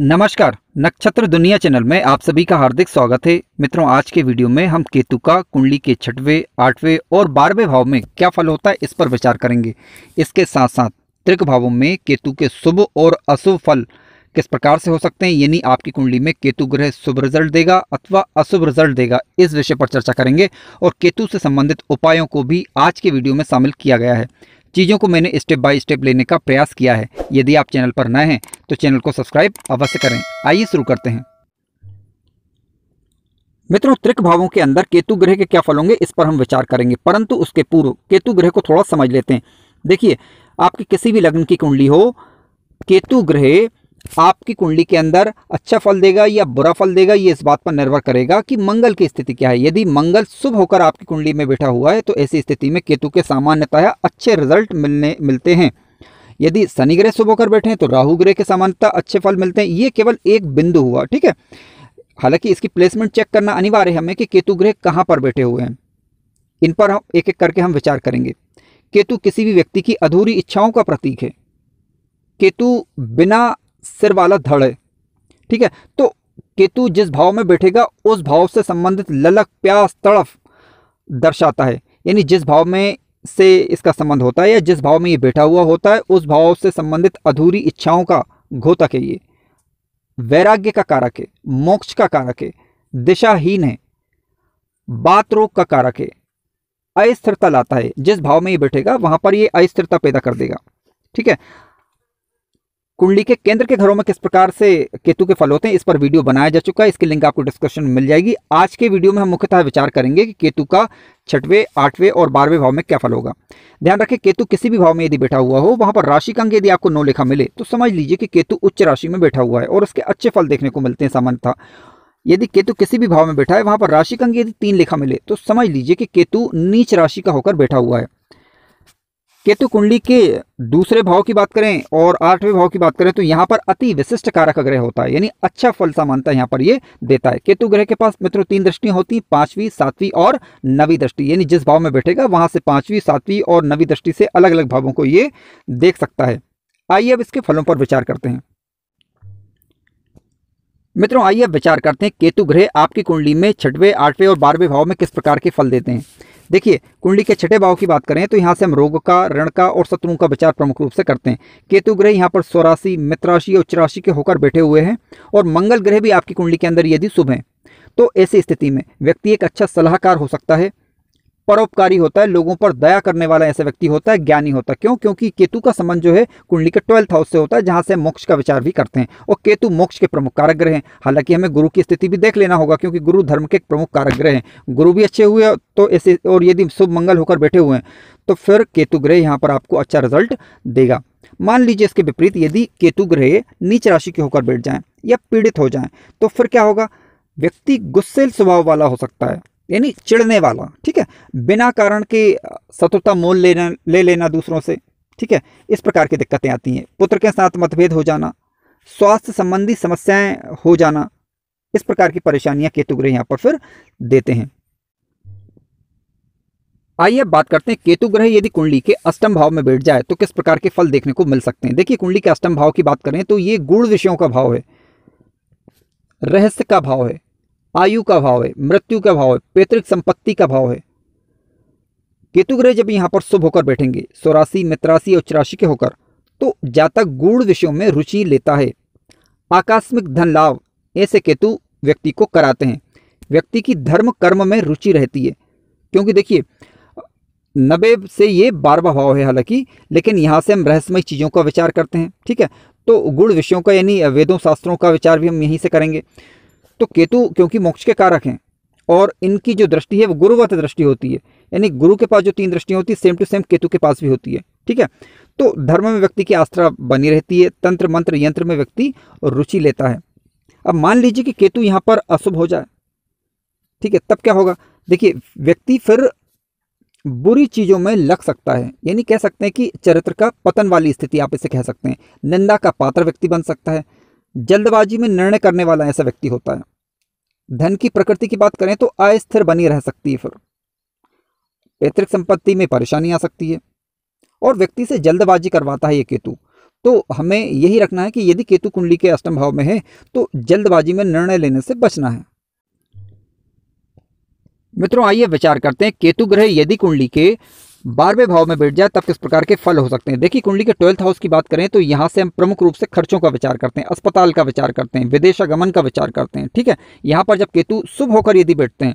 नमस्कार नक्षत्र दुनिया चैनल में आप सभी का हार्दिक स्वागत है मित्रों आज के वीडियो में हम केतु का कुंडली के छठवें आठवें और बारहवें भाव में क्या फल होता है इस पर विचार करेंगे इसके साथ साथ त्रिक भावों में केतु के शुभ और अशुभ फल किस प्रकार से हो सकते हैं यानी आपकी कुंडली में केतु ग्रह शुभ रिजल्ट देगा अथवा अशुभ रिजल्ट देगा इस विषय पर चर्चा करेंगे और केतु से संबंधित उपायों को भी आज के वीडियो में शामिल किया गया है चीज़ों को मैंने स्टेप बाय स्टेप लेने का प्रयास किया है यदि आप चैनल पर नए हैं तो चैनल को सब्सक्राइब अवश्य करें आइए शुरू करते हैं मित्रों त्रिक भावों के अंदर केतु ग्रह के क्या फल होंगे इस पर हम विचार करेंगे परंतु उसके पूर्व केतु ग्रह को थोड़ा समझ लेते हैं देखिए आपकी किसी भी लग्न की कुंडली हो केतु ग्रह आपकी कुंडली के अंदर अच्छा फल देगा या बुरा फल देगा ये इस बात पर निर्भर करेगा कि मंगल की स्थिति क्या है यदि मंगल शुभ होकर आपकी कुंडली में बैठा हुआ है तो ऐसी स्थिति में केतु के सामान्यतः अच्छे रिजल्ट मिलने मिलते हैं यदि शनि ग्रह शुभ होकर बैठे हैं तो राहु ग्रह के सामान्यतः अच्छे फल मिलते हैं ये केवल एक बिंदु हुआ ठीक है हालांकि इसकी प्लेसमेंट चेक करना अनिवार्य है हमें कि केतु ग्रह कहाँ पर बैठे हुए हैं इन पर हम एक एक करके हम विचार करेंगे केतु किसी भी व्यक्ति की अधूरी इच्छाओं का प्रतीक है केतु बिना सिर वाला धड़ है ठीक है तो केतु जिस भाव में बैठेगा उस भाव से संबंधित ललक प्यास तड़फ दर्शाता है यानी जिस भाव में से इसका संबंध होता है या जिस भाव में ये बैठा हुआ होता है उस भाव से संबंधित अधूरी इच्छाओं का घोतक है ये वैराग्य का कारक है मोक्ष का कारक है दिशाहीन है बात रोग का कारक है अस्थिरता लाता है जिस भाव में ये बैठेगा वहां पर ये अस्थिरता पैदा कर देगा ठीक है कुंडली के केंद्र के घरों में किस प्रकार से केतु के फल होते हैं इस पर वीडियो बनाया जा चुका है इसकी लिंक आपको डिस्क्रिप्शन में मिल जाएगी आज के वीडियो में हम मुख्यतः विचार करेंगे कि केतु का छठवें आठवें और बारहवें भाव में क्या फल होगा ध्यान रखें केतु किसी भी भाव में यदि बैठा हुआ हो वहां पर राशि का अंक यदि आपको नौ लेखा मिले तो समझ लीजिए कि केतु उच्च राशि में बैठा हुआ है और उसके अच्छे फल देखने को मिलते हैं सामान्यतः यदि केतु किसी भी भाव में बैठा है वहां पर राशि का अंक यदि तीन लेखा मिले तो समझ लीजिए कि केतु नीच राशि का होकर बैठा हुआ है केतु कुंडली के दूसरे भाव की बात करें और आठवें भाव की बात करें तो यहाँ पर अति विशिष्ट कारक ग्रह होता है यानी अच्छा फल समानता यहाँ पर ये देता है केतु ग्रह के पास मित्रों तीन दृष्टि होती हैं पांचवी सातवीं और नवी दृष्टि यानी जिस भाव में बैठेगा वहां से पांचवी सातवीं और नवी दृष्टि से अलग अलग भावों को ये देख सकता है आइए अब इसके फलों पर विचार करते हैं मित्रों आइए अब विचार करते हैं केतु ग्रह आपकी कुंडली में छठवें आठवें और बारहवें भाव में किस प्रकार के फल देते हैं देखिए कुंडली के छठे भाव की बात करें तो यहाँ से हम रोग का ऋण का और शत्रुओं का विचार प्रमुख रूप से करते हैं केतु ग्रह यहाँ पर स्वराशि मित्राशि और चौराशि के होकर बैठे हुए हैं और मंगल ग्रह भी आपकी कुंडली के अंदर यदि शुभ हैं तो ऐसी स्थिति में व्यक्ति एक अच्छा सलाहकार हो सकता है परोपकारी होता है लोगों पर दया करने वाला ऐसा व्यक्ति होता है ज्ञानी होता है क्यों क्योंकि केतु का संबंध जो है कुंडली के ट्वेल्थ हाउस से होता है जहां से मोक्ष का विचार भी करते हैं और केतु मोक्ष के प्रमुख कारक ग्रह हैं हालांकि हमें गुरु की स्थिति भी देख लेना होगा क्योंकि गुरु धर्म के प्रमुख कारक ग्रह हैं गुरु भी अच्छे हुए तो ऐसे और यदि शुभ मंगल होकर बैठे हुए हैं तो फिर केतु ग्रह यहाँ पर आपको अच्छा रिजल्ट देगा मान लीजिए इसके विपरीत यदि केतु ग्रह नीच राशि के होकर बैठ जाएं या पीड़ित हो जाएं तो फिर क्या होगा व्यक्ति गुस्सेल स्वभाव वाला हो सकता है यानी चिड़ने वाला ठीक है बिना कारण के शत्रुता मोल लेना ले लेना दूसरों से ठीक है इस प्रकार की दिक्कतें आती हैं पुत्र के साथ मतभेद हो जाना स्वास्थ्य संबंधी समस्याएं हो जाना इस प्रकार की परेशानियां केतुग्रह यहां पर फिर देते हैं आइए बात करते हैं केतु ग्रह यदि कुंडली के अष्टम भाव में बैठ जाए तो किस प्रकार के फल देखने को मिल सकते हैं देखिए कुंडली के अष्टम भाव की बात करें तो ये गुण विषयों का भाव है रहस्य का भाव है आयु का भाव है मृत्यु का भाव है पैतृक संपत्ति का भाव है केतु ग्रह जब यहाँ पर शुभ होकर बैठेंगे स्वराशि मित्राशि और चौरासी के होकर तो जातक गूढ़ विषयों में रुचि लेता है आकस्मिक धन लाभ ऐसे केतु व्यक्ति को कराते हैं व्यक्ति की धर्म कर्म में रुचि रहती है क्योंकि देखिए नबे से ये बारवा भाव है हालांकि लेकिन यहाँ से हम रहस्यमय चीज़ों का विचार करते हैं ठीक है तो गुण विषयों का यानी वेदों शास्त्रों का विचार भी हम यहीं से करेंगे तो केतु क्योंकि मोक्ष के कारक हैं और इनकी जो दृष्टि है वो गुरुवत दृष्टि होती है यानी गुरु के पास जो तीन दृष्टियाँ होती है सेम टू सेम केतु के पास भी होती है ठीक है तो धर्म में व्यक्ति की आस्था बनी रहती है तंत्र मंत्र यंत्र में व्यक्ति रुचि लेता है अब मान लीजिए कि केतु यहाँ पर अशुभ हो जाए ठीक है तब क्या होगा देखिए व्यक्ति फिर बुरी चीज़ों में लग सकता है यानी कह सकते हैं कि चरित्र का पतन वाली स्थिति आप इसे कह सकते हैं निंदा का पात्र व्यक्ति बन सकता है जल्दबाजी में निर्णय करने वाला ऐसा व्यक्ति होता है धन की प्रकृति की बात करें तो अस्थिर बनी रह सकती है फिर पैतृक संपत्ति में परेशानी आ सकती है और व्यक्ति से जल्दबाजी करवाता है ये केतु तो हमें यही रखना है कि यदि केतु कुंडली के अष्टम भाव में है तो जल्दबाजी में निर्णय लेने से बचना है मित्रों आइए विचार करते हैं केतु ग्रह यदि कुंडली के बारहवें भाव में बैठ जाए तब किस प्रकार के फल हो सकते हैं देखिए कुंडली के ट्वेल्थ हाउस की बात करें तो यहाँ से हम प्रमुख रूप से खर्चों का विचार करते हैं अस्पताल का विचार करते हैं विदेशागमन का विचार करते हैं ठीक है यहाँ पर जब केतु शुभ होकर यदि बैठते हैं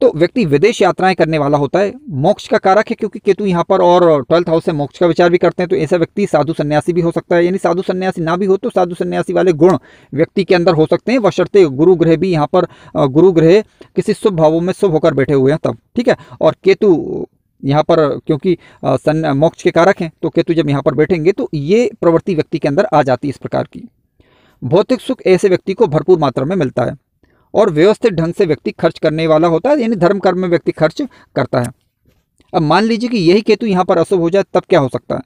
तो व्यक्ति विदेश यात्राएं करने वाला होता है मोक्ष का कारक है क्योंकि केतु यहाँ पर और ट्वेल्थ हाउस से मोक्ष का विचार भी करते हैं तो ऐसा व्यक्ति साधु सन्यासी भी हो सकता है यानी साधु सन्यासी ना भी हो तो साधु सन्यासी वाले गुण व्यक्ति के अंदर हो सकते हैं वशर्ते गुरु ग्रह भी यहाँ पर गुरु ग्रह किसी शुभ भावों में शुभ होकर बैठे हुए हैं तब ठीक है और केतु यहाँ पर क्योंकि सन मोक्ष के कारक हैं तो केतु जब यहाँ पर बैठेंगे तो ये प्रवृत्ति व्यक्ति के अंदर आ जाती है इस प्रकार की भौतिक सुख ऐसे व्यक्ति को भरपूर मात्रा में मिलता है और व्यवस्थित ढंग से व्यक्ति खर्च करने वाला होता है यानी धर्म कर्म में व्यक्ति खर्च करता है अब मान लीजिए कि यही केतु यहाँ पर अशुभ हो जाए तब क्या हो सकता है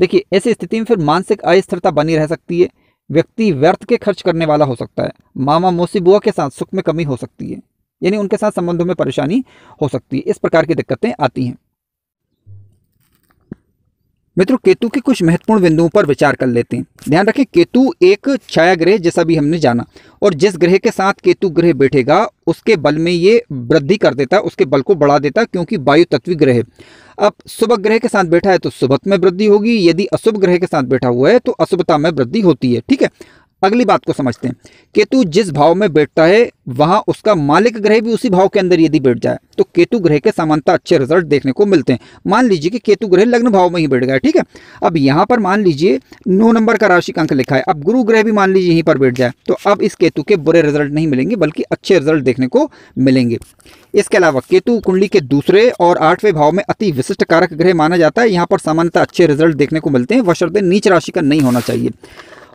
देखिए ऐसी स्थिति में फिर मानसिक अस्थिरता बनी रह सकती है व्यक्ति व्यर्थ के खर्च करने वाला हो सकता है मामा मौसी बुआ के साथ सुख में कमी हो सकती है यानी उनके साथ संबंधों में परेशानी हो सकती है इस प्रकार की दिक्कतें आती हैं मित्रों केतु के कुछ महत्वपूर्ण बिंदुओं पर विचार कर लेते हैं ध्यान रखें केतु एक छाया ग्रह जैसा भी हमने जाना और जिस ग्रह के साथ केतु ग्रह बैठेगा उसके बल में ये वृद्धि कर देता है उसके बल को बढ़ा देता है क्योंकि वायु तत्वी ग्रह अब शुभ ग्रह के साथ बैठा है तो शुभत में वृद्धि होगी यदि अशुभ ग्रह के साथ बैठा हुआ है तो अशुभता में वृद्धि होती है ठीक है अगली बात को समझते हैं केतु जिस भाव में बैठता है वहाँ उसका मालिक ग्रह भी उसी भाव के अंदर यदि बैठ जाए तो केतु ग्रह के समानता अच्छे रिजल्ट देखने को मिलते हैं मान लीजिए कि केतु ग्रह लग्न भाव में ही बैठ गया ठीक है अब यहाँ पर मान लीजिए नौ नंबर का राशि का अंक लिखा है अब गुरु ग्रह भी मान लीजिए यहीं पर बैठ जाए तो अब इस केतु के बुरे रिजल्ट नहीं मिलेंगे बल्कि अच्छे रिजल्ट देखने को मिलेंगे इसके अलावा केतु कुंडली के दूसरे और आठवें भाव में अति विशिष्ट कारक ग्रह माना जाता है यहाँ पर समानता अच्छे रिजल्ट देखने को मिलते हैं वशर्दे नीच राशि का नहीं होना चाहिए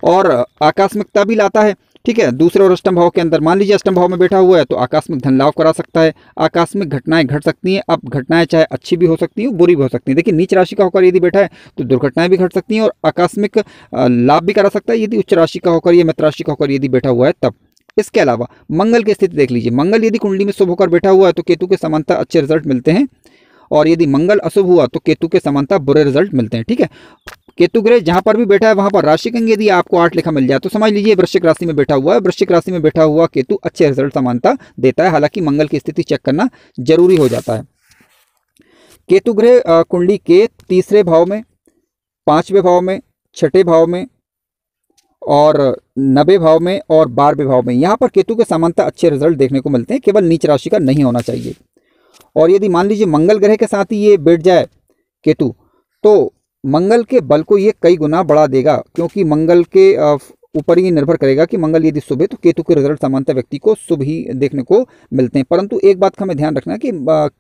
और आकस्मिकता भी लाता है ठीक है दूसरे और अष्टम भाव के अंदर मान लीजिए अष्टम भाव में बैठा हुआ है तो आकस्मिक धन लाभ करा सकता है आकस्मिक घटनाएं घट सकती हैं अब घटनाएं चाहे अच्छी भी हो सकती हैं बुरी भी हो सकती हैं देखिए नीच राशि का होकर यदि बैठा है तो दुर्घटनाएं भी घट सकती हैं और आकस्मिक लाभ भी करा सकता है यदि उच्च राशि का होकर या मित्र राशि का होकर यदि बैठा हुआ है तब इसके अलावा मंगल की स्थिति देख लीजिए मंगल यदि कुंडली में शुभ होकर बैठा हुआ है तो केतु के समानता अच्छे रिजल्ट मिलते हैं और यदि मंगल अशुभ हुआ तो केतु के समानता बुरे रिजल्ट मिलते हैं ठीक है केतु ग्रह जहां पर भी बैठा है वहां पर राशि कहेंगे यदि आपको आठ लिखा मिल जाए तो समझ लीजिए वृश्चिक राशि में बैठा हुआ है वृश्चिक राशि में बैठा हुआ केतु अच्छे रिजल्ट समानता देता है हालांकि मंगल की स्थिति चेक करना जरूरी हो जाता है केतु ग्रह कुंडली के तीसरे भाव में पांचवें भाव में छठे भाव में और नबे भाव में और बारहवें भाव में यहाँ पर केतु के समानता अच्छे रिजल्ट देखने को मिलते हैं केवल नीच राशि का नहीं होना चाहिए और यदि मान लीजिए मंगल ग्रह के साथ ही ये बैठ जाए केतु तो मंगल के बल को ये कई गुना बढ़ा देगा क्योंकि मंगल के ऊपर ही निर्भर करेगा कि मंगल यदि शुभ है तो केतु के रिजल्ट सामान्यतः व्यक्ति को शुभ ही देखने को मिलते हैं परंतु एक बात का हमें ध्यान रखना कि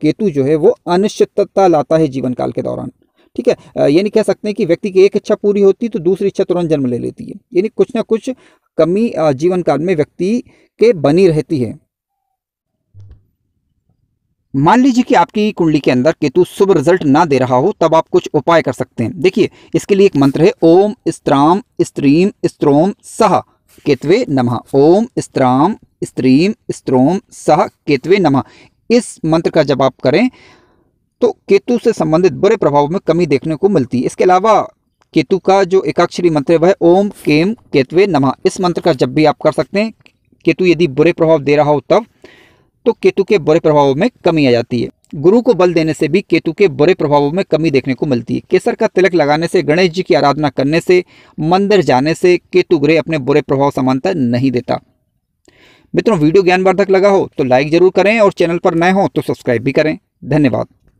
केतु जो है वो अनिश्चितता लाता है जीवन काल के दौरान ठीक है यानी कह सकते हैं कि व्यक्ति की एक इच्छा पूरी होती है तो दूसरी इच्छा तुरंत जन्म ले लेती है यानी कुछ ना कुछ कमी जीवन काल में व्यक्ति के बनी रहती है मान लीजिए कि आपकी कुंडली के अंदर केतु शुभ रिजल्ट ना दे रहा हो तब आप कुछ उपाय कर सकते हैं देखिए इसके लिए एक मंत्र है ओम स्त्राम स्त्रीम स्त्रोम सह केतवे नमः ओम स्त्राम स्त्रीम स्त्रोम सह केतवे नमः इस मंत्र का जब आप करें तो केतु से संबंधित बुरे प्रभाव में कमी देखने को मिलती है इसके अलावा केतु का जो एकाक्षरी मंत्र है वह ओम केम केतवे नमः इस मंत्र का जब भी आप कर सकते हैं केतु यदि बुरे प्रभाव दे रहा हो तब तो केतु के बुरे प्रभावों में कमी आ जाती है गुरु को बल देने से भी केतु के बुरे प्रभावों में कमी देखने को मिलती है केसर का तिलक लगाने से गणेश जी की आराधना करने से मंदिर जाने से केतु ग्रह अपने बुरे प्रभाव समानता नहीं देता मित्रों वीडियो ज्ञानवर्धक लगा हो तो लाइक जरूर करें और चैनल पर नए हो तो सब्सक्राइब भी करें धन्यवाद